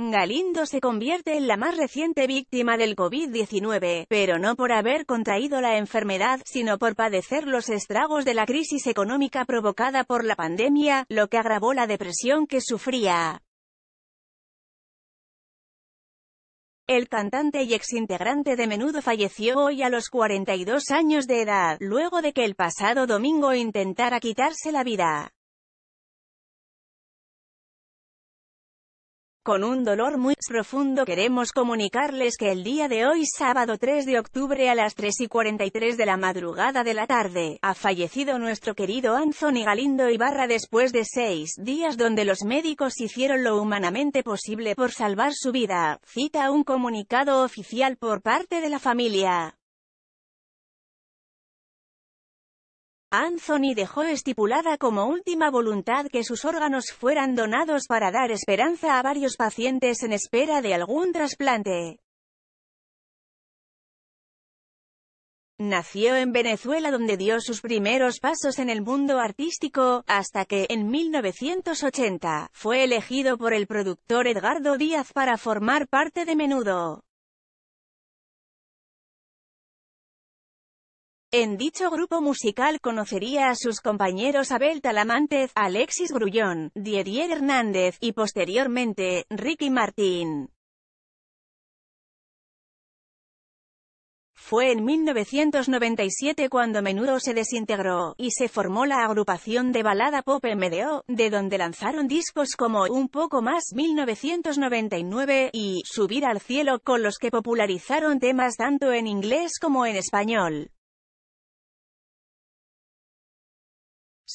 Galindo se convierte en la más reciente víctima del COVID-19, pero no por haber contraído la enfermedad, sino por padecer los estragos de la crisis económica provocada por la pandemia, lo que agravó la depresión que sufría. El cantante y exintegrante de Menudo falleció hoy a los 42 años de edad, luego de que el pasado domingo intentara quitarse la vida. Con un dolor muy profundo queremos comunicarles que el día de hoy sábado 3 de octubre a las 3 y 43 de la madrugada de la tarde, ha fallecido nuestro querido Anthony Galindo Ibarra después de seis días donde los médicos hicieron lo humanamente posible por salvar su vida, cita un comunicado oficial por parte de la familia. Anthony dejó estipulada como última voluntad que sus órganos fueran donados para dar esperanza a varios pacientes en espera de algún trasplante. Nació en Venezuela donde dio sus primeros pasos en el mundo artístico, hasta que, en 1980, fue elegido por el productor Edgardo Díaz para formar parte de Menudo. En dicho grupo musical conocería a sus compañeros Abel Talamantez, Alexis Grullón, Didier Hernández y posteriormente, Ricky Martín. Fue en 1997 cuando Menudo se desintegró, y se formó la agrupación de balada pop MDO, de donde lanzaron discos como Un poco más 1999 y Subir al cielo con los que popularizaron temas tanto en inglés como en español.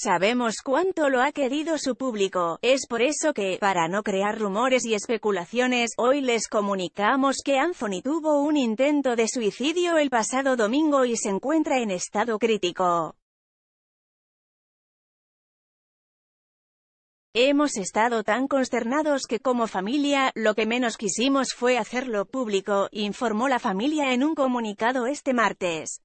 Sabemos cuánto lo ha querido su público, es por eso que, para no crear rumores y especulaciones, hoy les comunicamos que Anthony tuvo un intento de suicidio el pasado domingo y se encuentra en estado crítico. Hemos estado tan consternados que como familia, lo que menos quisimos fue hacerlo público, informó la familia en un comunicado este martes.